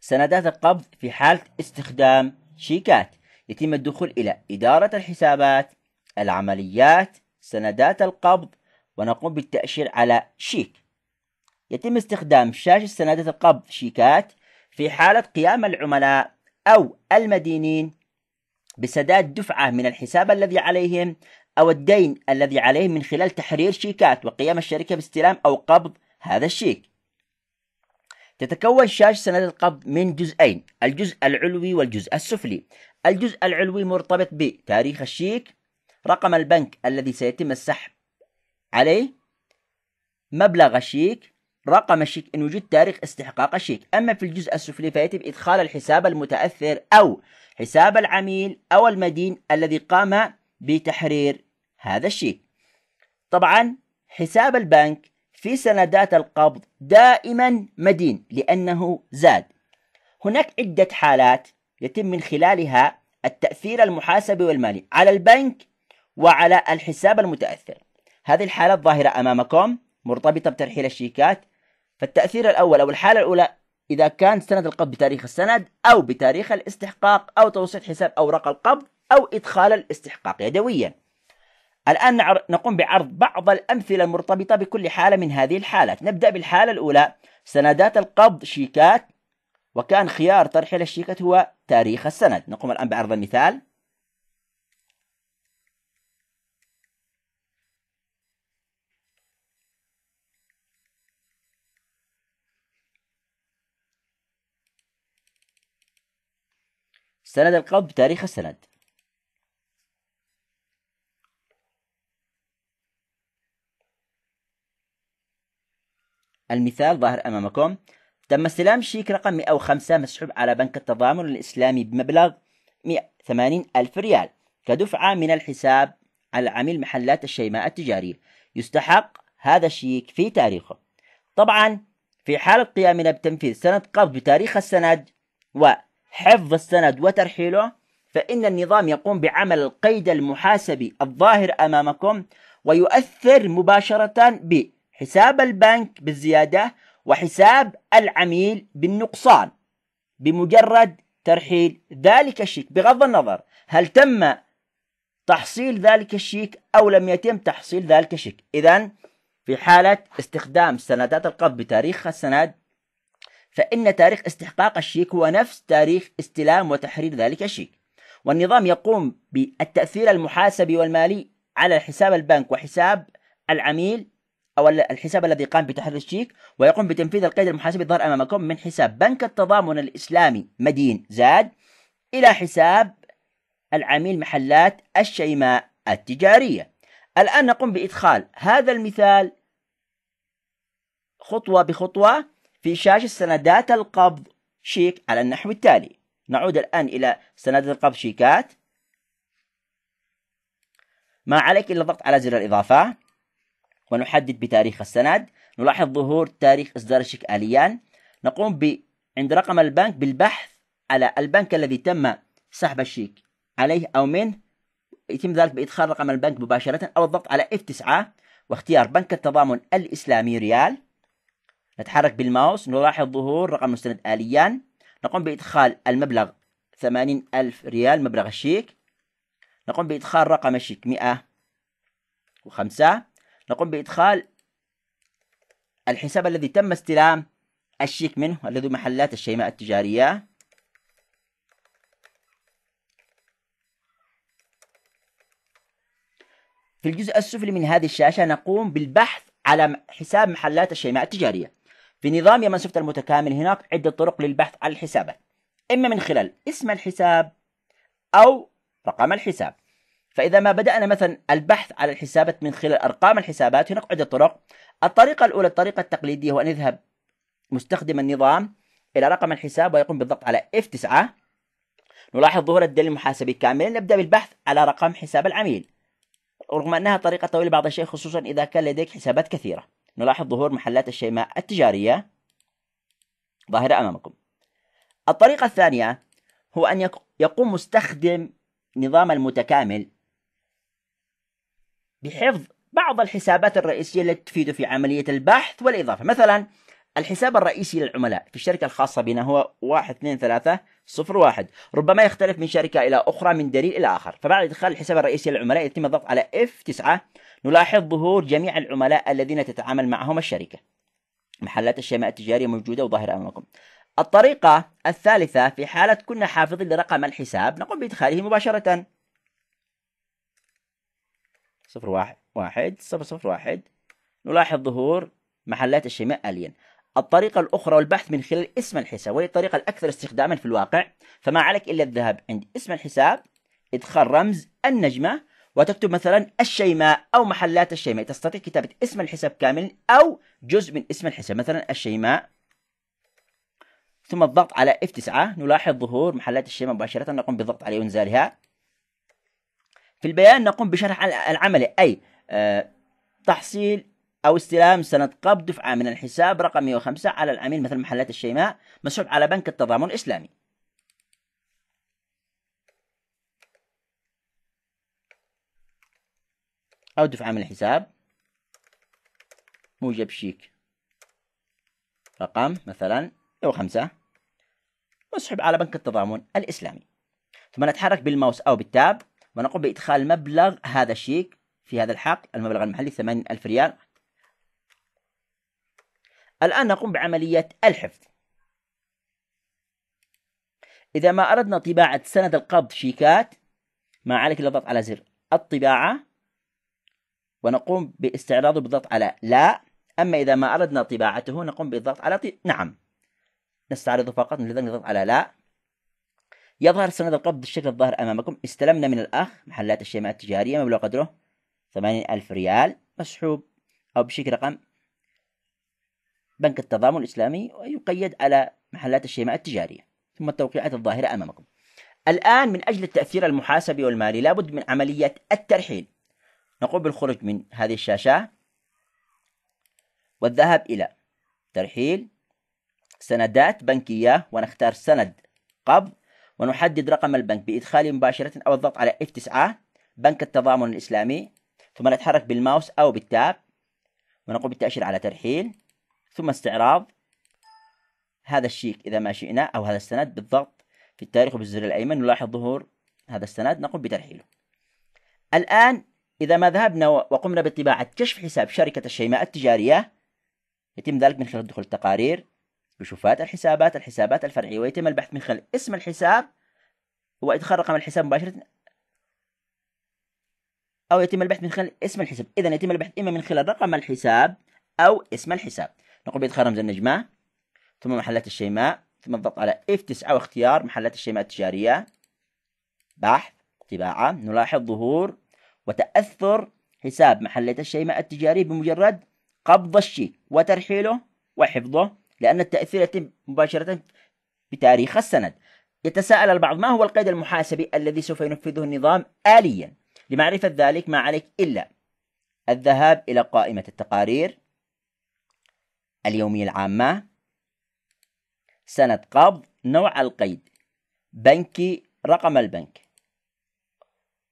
سندات القبض في حالة استخدام شيكات يتم الدخول إلى إدارة الحسابات العمليات سندات القبض ونقوم بالتأشير على شيك يتم استخدام شاشة سندات القبض شيكات في حالة قيام العملاء أو المدينين بسداد دفعة من الحساب الذي عليهم أو الدين الذي عليهم من خلال تحرير شيكات وقيام الشركة باستلام أو قبض هذا الشيك تتكون شاشة سند القبض من جزئين الجزء العلوي والجزء السفلي الجزء العلوي مرتبط بتاريخ الشيك رقم البنك الذي سيتم السحب عليه مبلغ الشيك رقم الشيك إن وجد تاريخ استحقاق الشيك أما في الجزء السفلي فيتم إدخال الحساب المتأثر أو حساب العميل أو المدين الذي قام بتحرير هذا الشيك طبعا حساب البنك في سندات القبض دائما مدين لأنه زاد هناك عدة حالات يتم من خلالها التأثير المحاسبي والمالي على البنك وعلى الحساب المتأثر هذه الحالات ظاهرة أمامكم مرتبطة بترحيل الشيكات فالتأثير الأول أو الحالة الأولى إذا كان سند القبض بتاريخ السند أو بتاريخ الاستحقاق أو توسيط حساب أوراق القبض أو إدخال الاستحقاق يدويا الآن نقوم بعرض بعض الأمثلة المرتبطة بكل حالة من هذه الحالات نبدأ بالحالة الأولى سندات القبض شيكات وكان خيار ترحيل الشيكات هو تاريخ السند نقوم الآن بعرض المثال سند القبض تاريخ السند المثال ظاهر أمامكم تم استلام شيك رقم 105 مسحوب على بنك التضامن الإسلامي بمبلغ 180 ألف ريال كدفعة من الحساب على عميل محلات الشيماء التجارية يستحق هذا الشيك في تاريخه طبعا في حال قيامنا بتنفيذ سند قبض بتاريخ السند وحفظ السند وترحيله فإن النظام يقوم بعمل القيد المحاسبي الظاهر أمامكم ويؤثر مباشرة ب حساب البنك بالزيادة وحساب العميل بالنقصان بمجرد ترحيل ذلك الشيك بغض النظر هل تم تحصيل ذلك الشيك أو لم يتم تحصيل ذلك الشيك إذا في حالة استخدام سندات القبض بتاريخ السند فإن تاريخ استحقاق الشيك هو نفس تاريخ استلام وتحرير ذلك الشيك والنظام يقوم بالتأثير المحاسبي والمالي على حساب البنك وحساب العميل أو الحساب الذي قام بتحرير الشيك ويقوم بتنفيذ القيد المحاسبي الظاهر أمامكم من حساب بنك التضامن الإسلامي مدين زاد إلى حساب العميل محلات الشيماء التجارية الآن نقوم بإدخال هذا المثال خطوة بخطوة في شاشة سندات القبض شيك على النحو التالي نعود الآن إلى سندات القبض شيكات ما عليك إلا الضغط على زر الإضافة ونحدد بتاريخ السند نلاحظ ظهور تاريخ إصدار الشيك آليا نقوم ب... عند رقم البنك بالبحث على البنك الذي تم سحب الشيك عليه أو منه يتم ذلك بإدخال رقم البنك مباشرة أو الضغط على F9 واختيار بنك التضامن الإسلامي ريال نتحرك بالماوس نلاحظ ظهور رقم مستند آليا نقوم بإدخال المبلغ 80 ألف ريال مبلغ الشيك نقوم بإدخال رقم الشيك 105 نقوم بإدخال الحساب الذي تم استلام الشيك منه الذي محلات الشيماء التجارية في الجزء السفلي من هذه الشاشة نقوم بالبحث على حساب محلات الشيماء التجارية في نظام يمن سوفت المتكامل هناك عدة طرق للبحث على الحسابات إما من خلال اسم الحساب أو رقم الحساب فإذا ما بدأنا مثلا البحث على الحسابات من خلال أرقام الحسابات هناك عدة طرق الطريقة الأولى الطريقة التقليدية هو أن يذهب مستخدم النظام إلى رقم الحساب ويقوم بالضغط على F9 نلاحظ ظهور الدليل المحاسبي كاملا نبدأ بالبحث على رقم حساب العميل رغم أنها طريقة طويلة بعض الشيء خصوصا إذا كان لديك حسابات كثيرة نلاحظ ظهور محلات الشيماء التجارية ظاهرة أمامكم الطريقة الثانية هو أن يقوم مستخدم نظام المتكامل بحفظ بعض الحسابات الرئيسية التي تفيد في عملية البحث والإضافة مثلا الحساب الرئيسي للعملاء في الشركة الخاصة بنا هو 12301 ربما يختلف من شركة إلى أخرى من دليل إلى آخر فبعد إدخال الحساب الرئيسي للعملاء يتم الضغط على F9 نلاحظ ظهور جميع العملاء الذين تتعامل معهم الشركة محلات الشماء التجارية موجودة وظاهرة أمامكم الطريقة الثالثة في حالة كنا حافظين لرقم الحساب نقوم بإدخاله مباشرة صفر واحد واحد صفر صفر واحد نلاحظ ظهور محلات الشيماء آليا الطريقة الأخرى والبحث من خلال اسم الحساب وهي الطريقة الأكثر استخداما في الواقع فما عليك إلا الذهاب عند اسم الحساب إدخال رمز النجمة وتكتب مثلا الشيماء أو محلات الشيماء تستطيع كتابة اسم الحساب كامل أو جزء من اسم الحساب مثلا الشيماء ثم الضغط على F9 نلاحظ ظهور محلات الشيماء مباشرة نقوم بالضغط عليه وانزالها في البيان نقوم بشرح العملي أي آه، تحصيل أو استلام سند قبض دفعة من الحساب رقم 105 على العميل مثل محلات الشيماء مسحوب على بنك التضامن الإسلامي أو دفعة من الحساب موجب شيك رقم مثلا 105 مسحوب على بنك التضامن الإسلامي ثم نتحرك بالماوس أو بالتاب ونقوم بإدخال مبلغ هذا الشيك في هذا الحق المبلغ المحلي 8000 ريال الآن نقوم بعملية الحفظ إذا ما أردنا طباعة سند القبض شيكات ما عليك إلا الضغط على زر الطباعة ونقوم باستعراضه بالضغط على لا أما إذا ما أردنا طباعته نقوم بالضغط على طي... نعم نستعرضه فقط لذلك نضغط على لا يظهر سند القبض بالشكل الظاهر أمامكم استلمنا من الأخ محلات الشيماء التجارية مبلغ قدره 80000 ريال مسحوب أو بشكل رقم بنك التضامن الإسلامي ويقيد على محلات الشيماء التجارية ثم التوقيعات الظاهرة أمامكم الآن من أجل التأثير المحاسبي والمالي لابد من عملية الترحيل نقوم بالخروج من هذه الشاشة والذهاب إلى ترحيل سندات بنكية ونختار سند قبض ونحدد رقم البنك بإدخاله مباشرة أو الضغط على F9 بنك التضامن الإسلامي ثم نتحرك بالماوس أو بالتاب ونقوم بالتأشيرة على ترحيل ثم استعراض هذا الشيك إذا ما شئنا أو هذا السند بالضغط في التاريخ وبالزر الأيمن نلاحظ ظهور هذا السند نقوم بترحيله الآن إذا ما ذهبنا وقمنا بطباعة كشف حساب شركة الشيماء التجارية يتم ذلك من خلال دخول التقارير بشوفات الحسابات الحسابات الفرعية ويتم البحث من خلال اسم الحساب وإدخال رقم الحساب مباشرة أو يتم البحث من خلال اسم الحساب إذا يتم البحث إما من خلال رقم الحساب أو اسم الحساب نقوم بإدخال رمز النجمة ثم محلات الشيماء ثم الضغط على F9 واختيار محلات الشيماء التجارية بحث طباعة نلاحظ ظهور وتأثر حساب محلات الشيماء التجارية بمجرد قبض الشيك وترحيله وحفظه لأن التأثير يتم مباشرة بتاريخ السند يتساءل البعض ما هو القيد المحاسبي الذي سوف ينفذه النظام آليا لمعرفة ذلك ما عليك إلا الذهاب إلى قائمة التقارير اليومية العامة سند قبض نوع القيد بنكي رقم البنك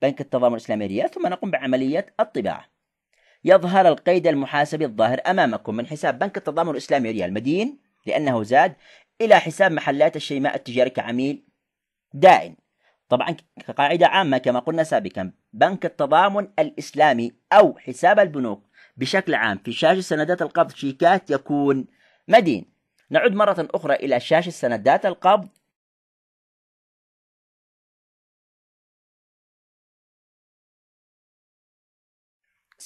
بنك التضامن الإسلامي ثم نقوم بعملية الطباعة يظهر القيد المحاسبي الظاهر أمامكم من حساب بنك التضامن الإسلامي ريال مدين لأنه زاد إلى حساب محلات الشيماء التجاري كعميل دائن طبعا كقاعدة عامة كما قلنا سابقا بنك التضامن الإسلامي أو حساب البنوك بشكل عام في شاشة سندات القبض شيكات يكون مدين نعود مرة أخرى إلى شاشة سندات القبض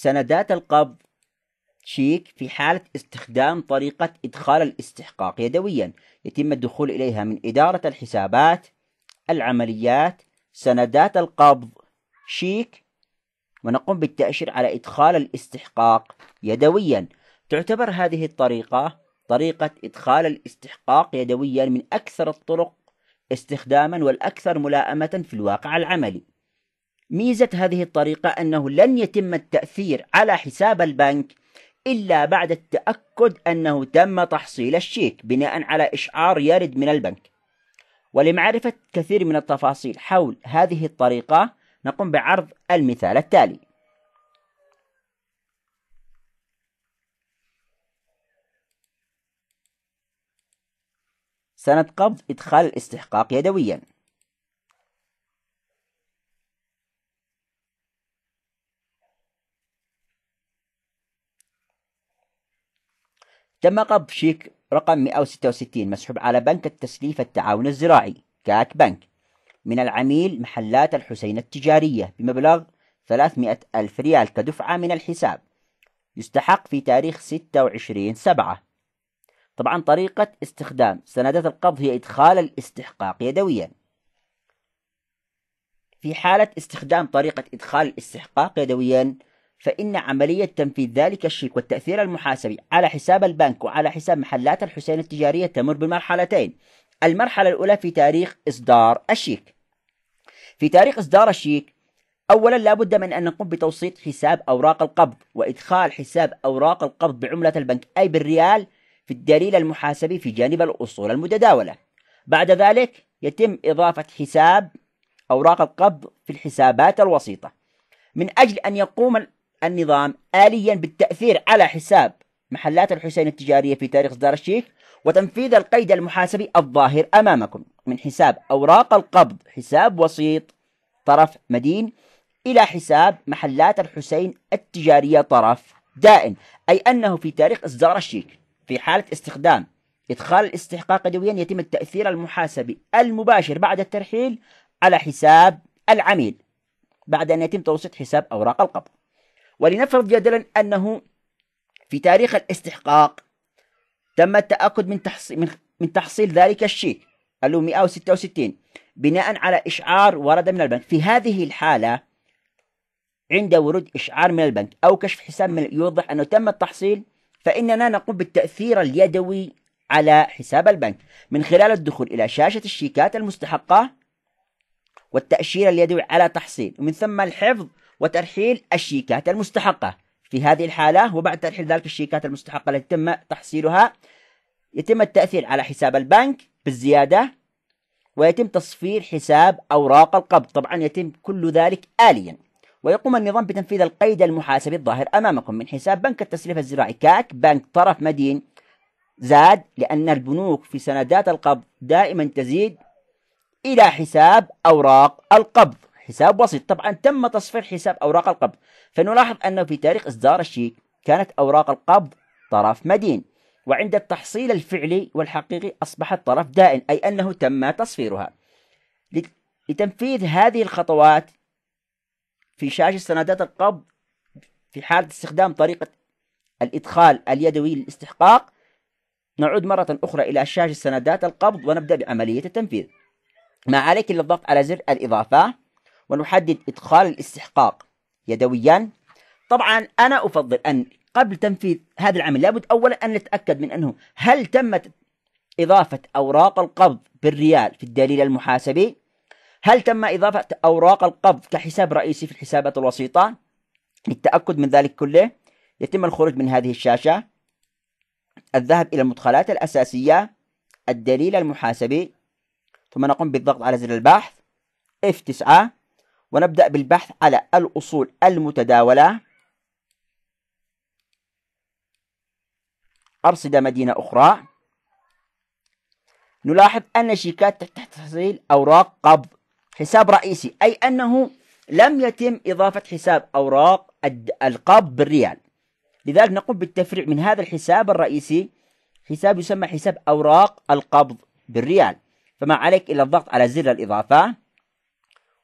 سندات القبض شيك في حالة استخدام طريقة إدخال الاستحقاق يدويا يتم الدخول إليها من إدارة الحسابات العمليات سندات القبض شيك ونقوم بالتأشير على إدخال الاستحقاق يدويا تعتبر هذه الطريقة طريقة إدخال الاستحقاق يدويا من أكثر الطرق استخداما والأكثر ملاءمة في الواقع العملي ميزة هذه الطريقة أنه لن يتم التأثير على حساب البنك إلا بعد التأكد أنه تم تحصيل الشيك بناء على إشعار يرد من البنك ولمعرفة كثير من التفاصيل حول هذه الطريقة نقوم بعرض المثال التالي سند قبض إدخال الاستحقاق يدوياً تم قبض شيك رقم 166 مسحوب على بنك التسليف التعاون الزراعي كات بنك من العميل محلات الحسين التجارية بمبلغ 300 ألف ريال كدفعة من الحساب يستحق في تاريخ 26 سبعة طبعا طريقة استخدام سندات القبض هي إدخال الاستحقاق يدويا في حالة استخدام طريقة إدخال الاستحقاق يدويا فإن عملية تنفيذ ذلك الشيك والتأثير المحاسبي على حساب البنك وعلى حساب محلات الحسين التجارية تمر بمرحلتين المرحلة الأولى في تاريخ إصدار الشيك في تاريخ إصدار الشيك أولا لا بد من أن نقوم بتوسيط حساب أوراق القبض وإدخال حساب أوراق القبض بعملة البنك أي بالريال في الدليل المحاسبي في جانب الأصول المتداولة بعد ذلك يتم إضافة حساب أوراق القبض في الحسابات الوسيطة من أجل أن يقوم النظام آليا بالتأثير على حساب محلات الحسين التجارية في تاريخ إصدار الشيك وتنفيذ القيد المحاسبي الظاهر أمامكم من حساب أوراق القبض حساب وسيط طرف مدين إلى حساب محلات الحسين التجارية طرف دائن أي أنه في تاريخ إصدار الشيك في حالة استخدام إدخال الاستحقاق يدويا يتم التأثير المحاسبي المباشر بعد الترحيل على حساب العميل بعد أن يتم توسيط حساب أوراق القبض ولنفرض جدلا أنه في تاريخ الاستحقاق تم التأكد من تحصيل, من تحصيل ذلك الشيك اللي هو 166 بناء على إشعار ورد من البنك في هذه الحالة عند ورود إشعار من البنك أو كشف حساب من يوضح أنه تم التحصيل فإننا نقوم بالتأثير اليدوي على حساب البنك من خلال الدخول إلى شاشة الشيكات المستحقة والتأشير اليدوي على تحصيل ومن ثم الحفظ وترحيل الشيكات المستحقة في هذه الحالة وبعد ترحيل ذلك الشيكات المستحقة التي تم تحصيلها يتم التأثير على حساب البنك بالزيادة ويتم تصفير حساب أوراق القبض طبعا يتم كل ذلك آليا ويقوم النظام بتنفيذ القيد المحاسبي الظاهر أمامكم من حساب بنك التسليف الزراعي كاك بنك طرف مدين زاد لأن البنوك في سندات القبض دائما تزيد إلى حساب أوراق القبض حساب وسيط طبعا تم تصفير حساب أوراق القبض فنلاحظ أنه في تاريخ إصدار الشيك كانت أوراق القبض طرف مدين وعند التحصيل الفعلي والحقيقي أصبحت طرف دائن أي أنه تم تصفيرها لتنفيذ هذه الخطوات في شاشة سندات القبض في حالة استخدام طريقة الإدخال اليدوي للاستحقاق نعود مرة أخرى إلى شاشة سندات القبض ونبدأ بعملية التنفيذ ما عليك إلا الضغط على زر الإضافة ونحدد إدخال الاستحقاق يدويا طبعا أنا أفضل أن قبل تنفيذ هذا العمل لابد أولا أن نتأكد من أنه هل تمت إضافة أوراق القبض بالريال في الدليل المحاسبي هل تم إضافة أوراق القبض كحساب رئيسي في الحسابات الوسيطة للتأكد من ذلك كله يتم الخروج من هذه الشاشة الذهاب إلى المدخلات الأساسية الدليل المحاسبي ثم نقوم بالضغط على زر البحث F9 ونبدأ بالبحث على الأصول المتداولة أرصدة مدينة أخرى نلاحظ أن شيكات تحصيل أوراق قبض حساب رئيسي أي أنه لم يتم إضافة حساب أوراق القبض بالريال لذلك نقوم بالتفريع من هذا الحساب الرئيسي حساب يسمى حساب أوراق القبض بالريال فما عليك إلا الضغط على زر الإضافة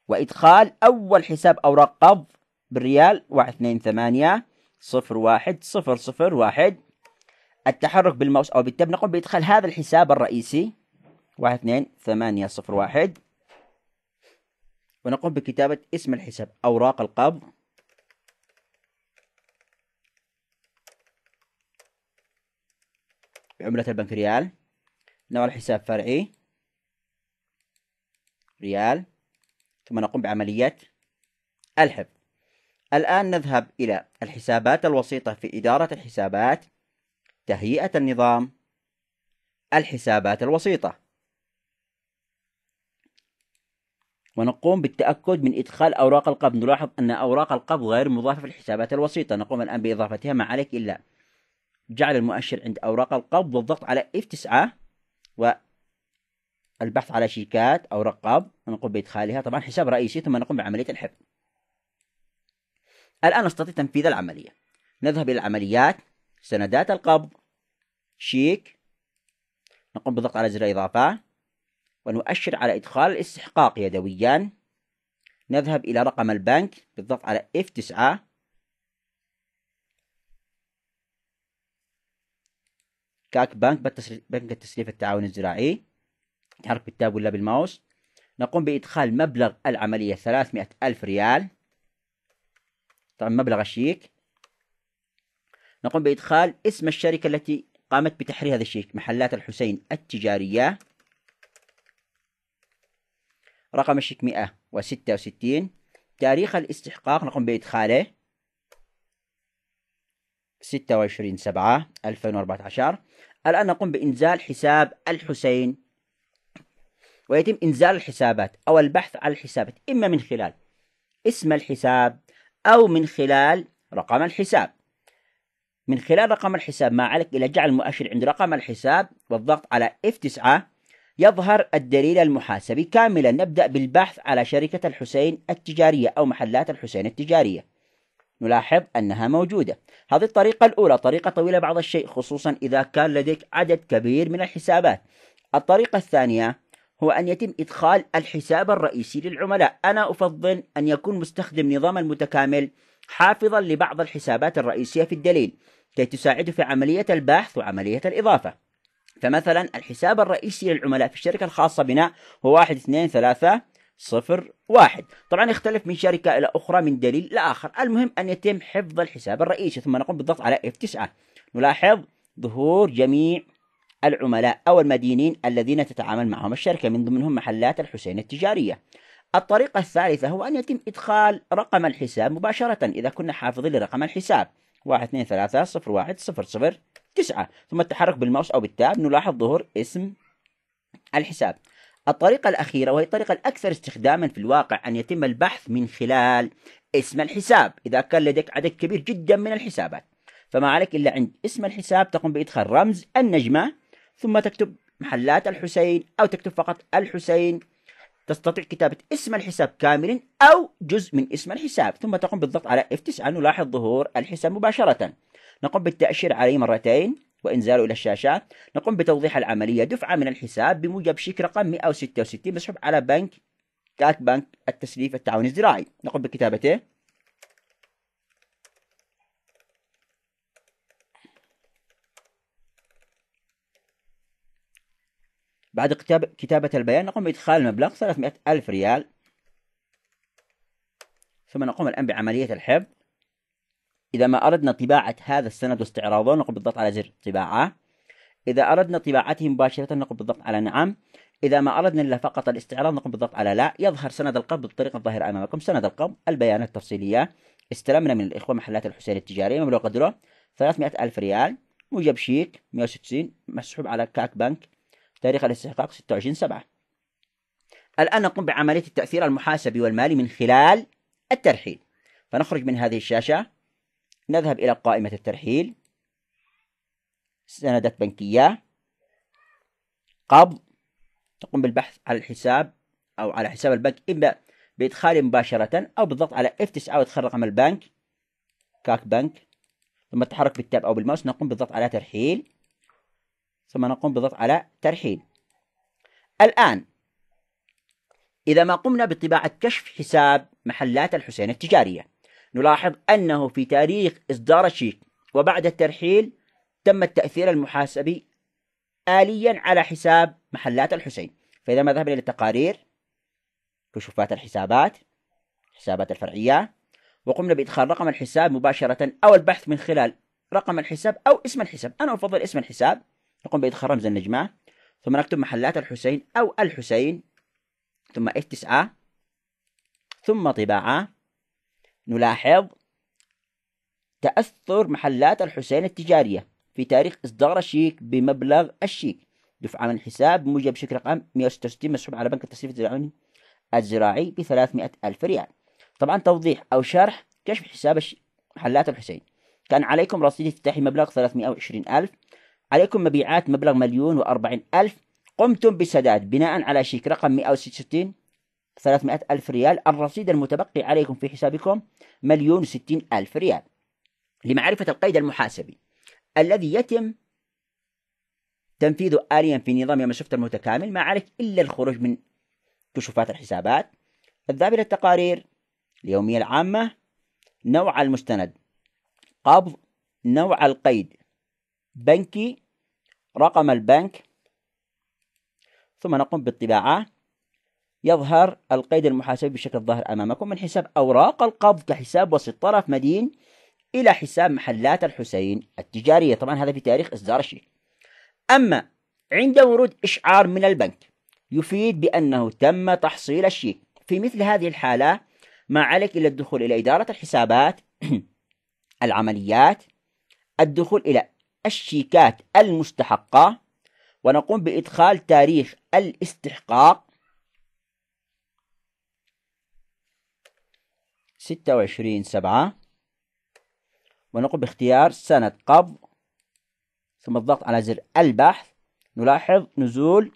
وإدخال أول حساب أوراق قبض بالريال واحد اثنين ثمانية صفر واحد صفر صفر واحد التحرك بالماوس أو بالتاب نقوم بإدخال هذا الحساب الرئيسي واحد اثنين ثمانية صفر واحد ونقوم بكتابة اسم الحساب أوراق القبض بعملة البنك ريال نوع الحساب فرعي ريال ثم نقوم بعملية الحفظ الآن نذهب إلى الحسابات الوسيطة في إدارة الحسابات تهيئة النظام الحسابات الوسيطة ونقوم بالتأكد من إدخال أوراق القبض نلاحظ أن أوراق القبض غير مضافة في الحسابات الوسيطة نقوم الآن بإضافتها ما عليك إلا جعل المؤشر عند أوراق القبض والضغط على F9 و البحث على شيكات أو رقاب نقوم بإدخالها طبعا حساب رئيسي ثم نقوم بعملية الحفظ الآن نستطيع تنفيذ العملية نذهب إلى العمليات سندات القبض شيك نقوم بالضغط على زر إضافة ونؤشر على إدخال الاستحقاق يدويا نذهب إلى رقم البنك بالضغط على F9 كاك بنك بنك التسليف التعاون الزراعي تحرك بالتاب ولا بالماوس نقوم بإدخال مبلغ العملية 300 ألف ريال طبعا مبلغ الشيك نقوم بإدخال اسم الشركة التي قامت بتحرير هذا الشيك محلات الحسين التجارية رقم الشيك 166 تاريخ الاستحقاق نقوم بإدخاله 26 7 2014 الآن نقوم بإنزال حساب الحسين ويتم إنزال الحسابات أو البحث عن الحسابات إما من خلال اسم الحساب أو من خلال رقم الحساب من خلال رقم الحساب ما عليك إلى جعل المؤشر عند رقم الحساب والضغط على F9 يظهر الدليل المحاسبي كاملا نبدأ بالبحث على شركة الحسين التجارية أو محلات الحسين التجارية نلاحظ أنها موجودة هذه الطريقة الأولى طريقة طويلة بعض الشيء خصوصا إذا كان لديك عدد كبير من الحسابات الطريقة الثانية هو أن يتم إدخال الحساب الرئيسي للعملاء أنا أفضل أن يكون مستخدم نظام المتكامل حافظا لبعض الحسابات الرئيسية في الدليل كي تساعده في عملية البحث وعملية الإضافة فمثلا الحساب الرئيسي للعملاء في الشركة الخاصة بنا هو 1 2 3 صفر واحد طبعا يختلف من شركة إلى أخرى من دليل لآخر المهم أن يتم حفظ الحساب الرئيسي ثم نقوم بالضغط على F9 نلاحظ ظهور جميع العملاء أو المدينين الذين تتعامل معهم الشركة من ضمنهم محلات الحسين التجارية الطريقة الثالثة هو أن يتم إدخال رقم الحساب مباشرة إذا كنا حافظين لرقم الحساب 12301009 ثم التحرك بالماوس أو بالتاب نلاحظ ظهور اسم الحساب الطريقة الأخيرة وهي الطريقة الأكثر استخداما في الواقع أن يتم البحث من خلال اسم الحساب إذا كان لديك عدد كبير جدا من الحسابات فما عليك إلا عند اسم الحساب تقوم بإدخال رمز النجمة ثم تكتب محلات الحسين أو تكتب فقط الحسين تستطيع كتابة اسم الحساب كاملا أو جزء من اسم الحساب ثم تقوم بالضغط على F9 نلاحظ ظهور الحساب مباشرة نقوم بالتأشير عليه مرتين وإنزاله إلى الشاشة نقوم بتوضيح العملية دفعة من الحساب بموجب شيك رقم 166 مسحوب على بنك كاك بنك التسليف التعاوني الزراعي نقوم بكتابته بعد كتابة البيان نقوم بإدخال مبلغ 300 ألف ريال ثم نقوم الآن بعملية الحفظ إذا ما أردنا طباعة هذا السند واستعراضه نقوم بالضغط على زر طباعة إذا أردنا طباعته مباشرة نقوم بالضغط على نعم إذا ما أردنا إلا فقط الاستعراض نقوم بالضغط على لا يظهر سند القبض بالطريقة الظاهرة أمامكم سند القبض البيانات التفصيلية استلمنا من الإخوة محلات الحسين التجارية مبلغ قدره 300 ألف ريال موجب شيك 160 مسحوب على كاك بنك تاريخ الاستحقاق 26 7 الآن نقوم بعملية التأثير المحاسبي والمالي من خلال الترحيل فنخرج من هذه الشاشة نذهب إلى قائمة الترحيل سندات بنكية قبض تقوم بالبحث على الحساب أو على حساب البنك إما بإدخاله مباشرة أو بالضغط على F9 وإدخال رقم البنك كاك بنك ثم التحرك بالتاب أو بالماوس نقوم بالضغط على ترحيل ثم نقوم بالضغط على ترحيل الآن إذا ما قمنا بطباعة كشف حساب محلات الحسين التجارية نلاحظ أنه في تاريخ إصدار الشيك وبعد الترحيل تم التأثير المحاسبي آليا على حساب محلات الحسين فإذا ما ذهبنا إلى التقارير كشوفات الحسابات حسابات الفرعية وقمنا بإدخال رقم الحساب مباشرة أو البحث من خلال رقم الحساب أو اسم الحساب أنا أفضل اسم الحساب نقوم بإدخال رمز النجمة ثم نكتب محلات الحسين أو الحسين ثم اف 9 ثم طباعة نلاحظ تأثر محلات الحسين التجارية في تاريخ إصدار الشيك بمبلغ الشيك دفعة من الحساب بموجب شيك رقم 166 مسحوب على بنك التصريف الزراعي الزراعي ب 300 ألف ريال طبعا توضيح أو شرح كشف حساب محلات الحسين كان عليكم رصيد افتتاحي مبلغ 320 ألف عليكم مبيعات مبلغ مليون وأربعين ألف قمتم بسداد بناء على شيك رقم 166 300 ألف ريال الرصيد المتبقي عليكم في حسابكم مليون وستين ألف ريال لمعرفة القيد المحاسبي الذي يتم تنفيذه آليا في نظام يوم الشفت المتكامل ما عليك إلا الخروج من كشوفات الحسابات الذهاب إلى التقارير اليومية العامة نوع المستند قبض نوع القيد بنكي رقم البنك ثم نقوم بالطباعة يظهر القيد المحاسبي بشكل ظاهر أمامكم من حساب أوراق القبض كحساب وسط طرف مدين إلى حساب محلات الحسين التجارية طبعا هذا في تاريخ إصدار الشيك أما عند ورود إشعار من البنك يفيد بأنه تم تحصيل الشيك في مثل هذه الحالة ما عليك إلا الدخول إلى إدارة الحسابات العمليات الدخول إلى الشيكات المستحقة ونقوم بإدخال تاريخ الاستحقاق 26 سبعة ونقوم باختيار سنة قبض ثم الضغط على زر البحث نلاحظ نزول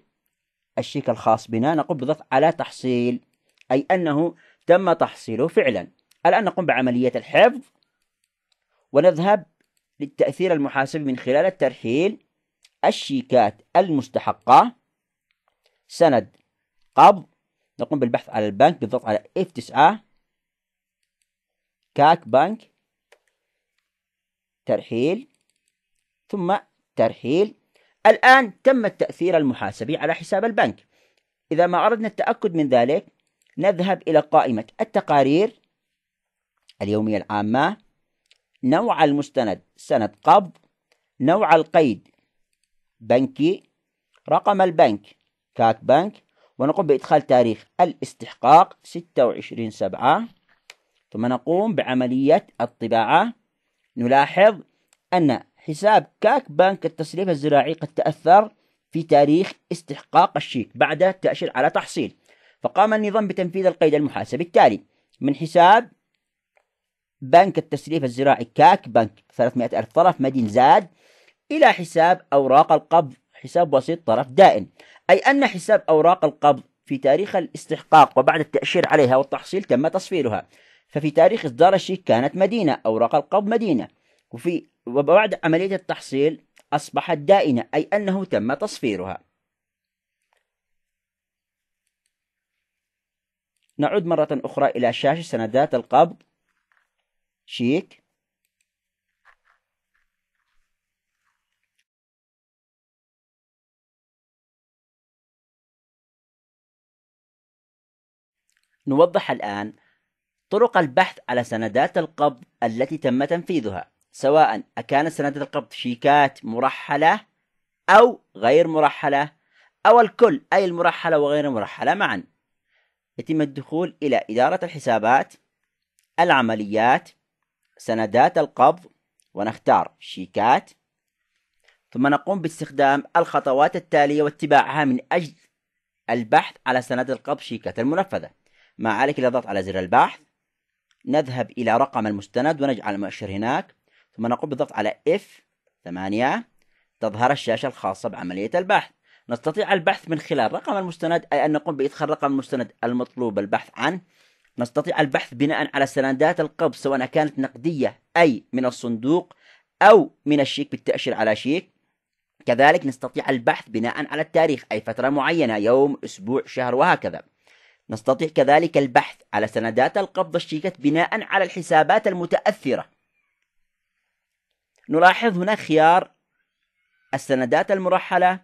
الشيك الخاص بنا نقوم بالضغط على تحصيل أي أنه تم تحصيله فعلا الآن نقوم بعملية الحفظ ونذهب للتأثير المحاسبي من خلال الترحيل الشيكات المستحقة سند قبض نقوم بالبحث على البنك بالضغط على F9 كاك بنك ترحيل ثم ترحيل الآن تم التأثير المحاسبي على حساب البنك إذا ما أردنا التأكد من ذلك نذهب إلى قائمة التقارير اليومية العامة نوع المستند سند قبض نوع القيد بنكي رقم البنك كاك بنك ونقوم بإدخال تاريخ الاستحقاق 26 سبعة ثم نقوم بعملية الطباعة نلاحظ أن حساب كاك بنك التسليف الزراعي قد تأثر في تاريخ استحقاق الشيك بعد تأشير على تحصيل فقام النظام بتنفيذ القيد المحاسب التالي من حساب بنك التسليف الزراعي كاك بنك 300 ألف طرف مدين زاد إلى حساب أوراق القبض حساب وسيط طرف دائن أي أن حساب أوراق القبض في تاريخ الاستحقاق وبعد التأشير عليها والتحصيل تم تصفيرها ففي تاريخ إصدار الشيك كانت مدينة أوراق القبض مدينة وفي وبعد عملية التحصيل أصبحت دائنة أي أنه تم تصفيرها نعود مرة أخرى إلى شاشة سندات القبض شيك نوضح الآن طرق البحث على سندات القبض التي تم تنفيذها سواء أكانت سندات القبض شيكات مرحلة أو غير مرحلة أو الكل أي المرحلة وغير المرحلة معا يتم الدخول إلى إدارة الحسابات العمليات سندات القبض ونختار شيكات ثم نقوم باستخدام الخطوات التالية واتباعها من أجل البحث على سند القبض شيكات المنفذة ما عليك إلا ضغط على زر البحث نذهب إلى رقم المستند ونجعل المؤشر هناك ثم نقوم بالضغط على F 8 تظهر الشاشة الخاصة بعملية البحث نستطيع البحث من خلال رقم المستند أي أن نقوم بإدخال رقم المستند المطلوب البحث عنه نستطيع البحث بناء على سندات القبض سواء كانت نقدية أي من الصندوق أو من الشيك بالتأشير على شيك كذلك نستطيع البحث بناء على التاريخ أي فترة معينة يوم أسبوع شهر وهكذا نستطيع كذلك البحث على سندات القبض الشيكات بناء على الحسابات المتأثرة نلاحظ هناك خيار السندات المرحلة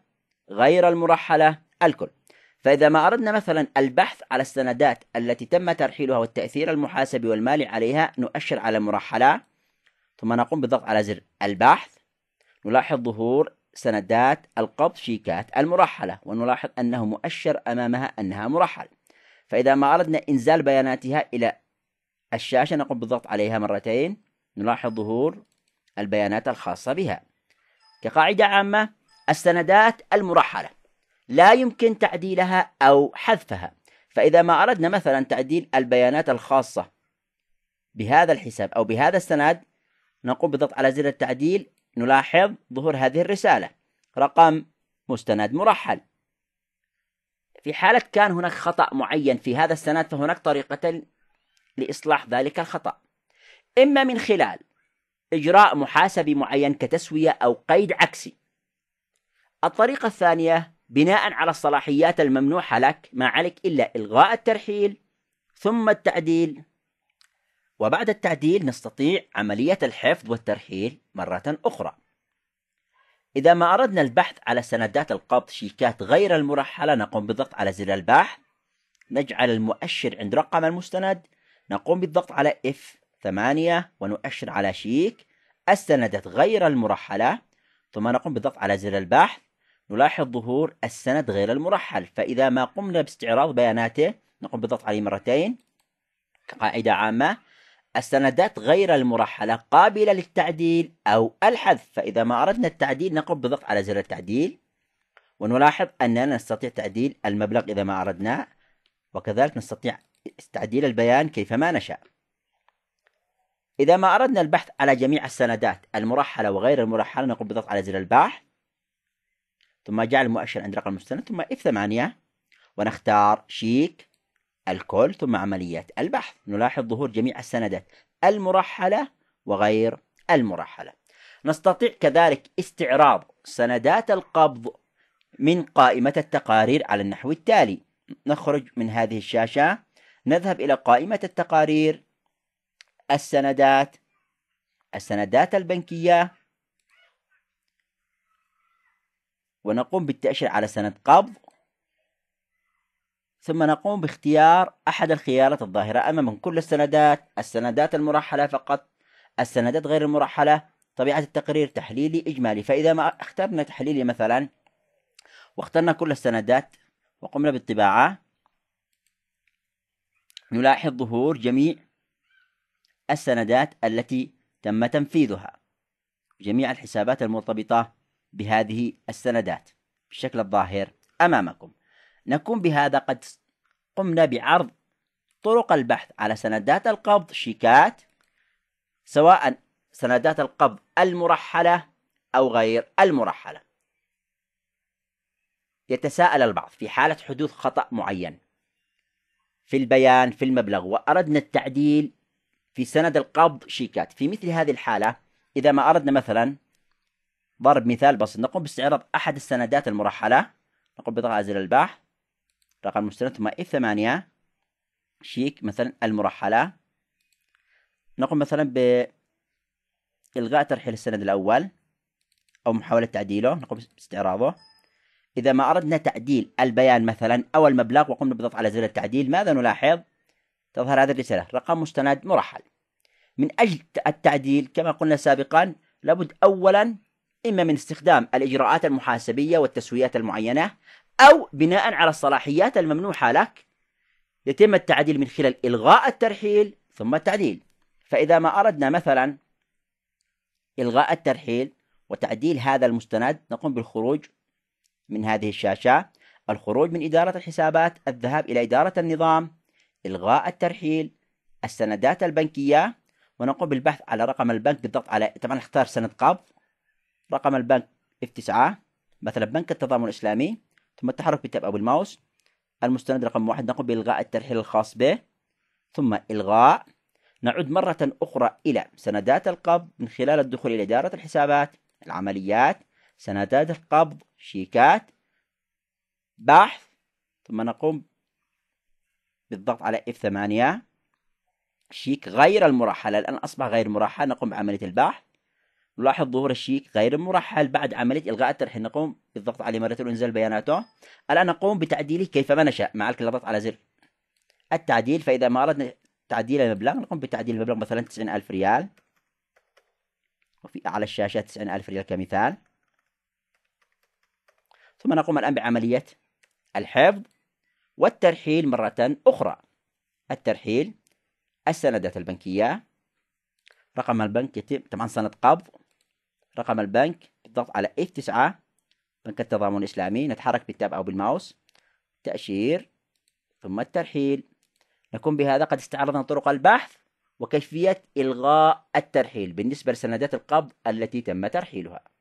غير المرحلة الكل فإذا ما أردنا مثلا البحث على السندات التي تم ترحيلها والتأثير المحاسبي والمالي عليها نؤشر على مرحلة ثم نقوم بالضغط على زر البحث نلاحظ ظهور سندات القبض شيكات المرحلة ونلاحظ أنه مؤشر أمامها أنها مرحل فإذا ما أردنا إنزال بياناتها إلى الشاشة نقوم بالضغط عليها مرتين نلاحظ ظهور البيانات الخاصة بها كقاعدة عامة السندات المرحلة لا يمكن تعديلها أو حذفها فإذا ما أردنا مثلا تعديل البيانات الخاصة بهذا الحساب أو بهذا السند نقوم بالضغط على زر التعديل نلاحظ ظهور هذه الرسالة رقم مستند مرحل في حالة كان هناك خطأ معين في هذا السند فهناك طريقة لإصلاح ذلك الخطأ إما من خلال إجراء محاسبي معين كتسوية أو قيد عكسي الطريقة الثانية بناء على الصلاحيات الممنوحة لك ما عليك إلا إلغاء الترحيل ثم التعديل وبعد التعديل نستطيع عملية الحفظ والترحيل مرة أخرى إذا ما أردنا البحث على سندات القبض شيكات غير المرحلة نقوم بالضغط على زر البحث نجعل المؤشر عند رقم المستند نقوم بالضغط على F8 ونؤشر على شيك السندات غير المرحلة ثم نقوم بالضغط على زر البحث نلاحظ ظهور السند غير المرحل فإذا ما قمنا باستعراض بياناته نقوم بالضغط عليه مرتين كقاعدة عامة السندات غير المرحلة قابلة للتعديل أو الحذف فإذا ما أردنا التعديل نقوم بالضغط على زر التعديل ونلاحظ أننا نستطيع تعديل المبلغ إذا ما أردنا وكذلك نستطيع تعديل البيان كيفما نشاء إذا ما أردنا البحث على جميع السندات المرحلة وغير المرحلة نقوم بالضغط على زر البحث ثم جعل المؤشر عند رقم المستند ثم اف 8 ونختار شيك الكل ثم عملية البحث نلاحظ ظهور جميع السندات المرحلة وغير المرحلة نستطيع كذلك استعراض سندات القبض من قائمة التقارير على النحو التالي نخرج من هذه الشاشة نذهب إلى قائمة التقارير السندات السندات البنكية ونقوم بالتأشيرة على سند قبض ثم نقوم باختيار أحد الخيارات الظاهرة أما من كل السندات السندات المرحلة فقط السندات غير المرحلة طبيعة التقرير تحليلي إجمالي فإذا ما اخترنا تحليلي مثلا واخترنا كل السندات وقمنا بالطباعة نلاحظ ظهور جميع السندات التي تم تنفيذها جميع الحسابات المرتبطة بهذه السندات بالشكل الظاهر أمامكم نكون بهذا قد قمنا بعرض طرق البحث على سندات القبض شيكات سواء سندات القبض المرحلة أو غير المرحلة يتساءل البعض في حالة حدوث خطأ معين في البيان في المبلغ وأردنا التعديل في سند القبض شيكات في مثل هذه الحالة إذا ما أردنا مثلا ضرب مثال بسيط نقوم باستعراض أحد السندات المرحلة نقوم بضغط زر البحث رقم المستند ثم اف 8 شيك مثلا المرحلة نقوم مثلا بإلغاء ترحيل السند الأول أو محاولة تعديله نقوم باستعراضه إذا ما أردنا تعديل البيان مثلا أو المبلغ وقمنا بالضغط على زر التعديل ماذا نلاحظ؟ تظهر هذه الرسالة رقم مستند مرحل من أجل التعديل كما قلنا سابقا لابد أولا إما من استخدام الإجراءات المحاسبية والتسويات المعينة أو بناء على الصلاحيات الممنوحة لك يتم التعديل من خلال إلغاء الترحيل ثم التعديل فإذا ما أردنا مثلا إلغاء الترحيل وتعديل هذا المستند نقوم بالخروج من هذه الشاشة الخروج من إدارة الحسابات الذهاب إلى إدارة النظام إلغاء الترحيل السندات البنكية ونقوم بالبحث على رقم البنك بالضغط على طبعا اختار سند قبض رقم البنك F9 مثلا بنك التضامن الإسلامي ثم التحرك بتاب أو الماوس المستند رقم واحد نقوم بإلغاء الترحيل الخاص به ثم إلغاء نعود مرة أخرى إلى سندات القبض من خلال الدخول إلى إدارة الحسابات العمليات سندات القبض شيكات بحث ثم نقوم بالضغط على F8 شيك غير المرحل الآن أصبح غير مرحل نقوم بعملية البحث نلاحظ ظهور الشيك غير المرحل بعد عملية إلغاء الترحيل نقوم بالضغط عليه مرة وإنزال بياناته الآن نقوم بتعديله كيفما نشاء مع الضغط على زر التعديل فإذا ما أردنا تعديل المبلغ نقوم بتعديل المبلغ مثلا 90000 ريال وفي أعلى الشاشة 90000 ريال كمثال ثم نقوم الآن بعملية الحفظ والترحيل مرة أخرى الترحيل السندات البنكية رقم البنك يتم طبعا سند قبض رقم البنك بالضغط على F9 بنك التضامن الإسلامي نتحرك بالتاب أو بالماوس تأشير ثم الترحيل نكون بهذا قد استعرضنا طرق البحث وكيفية إلغاء الترحيل بالنسبة لسندات القبض التي تم ترحيلها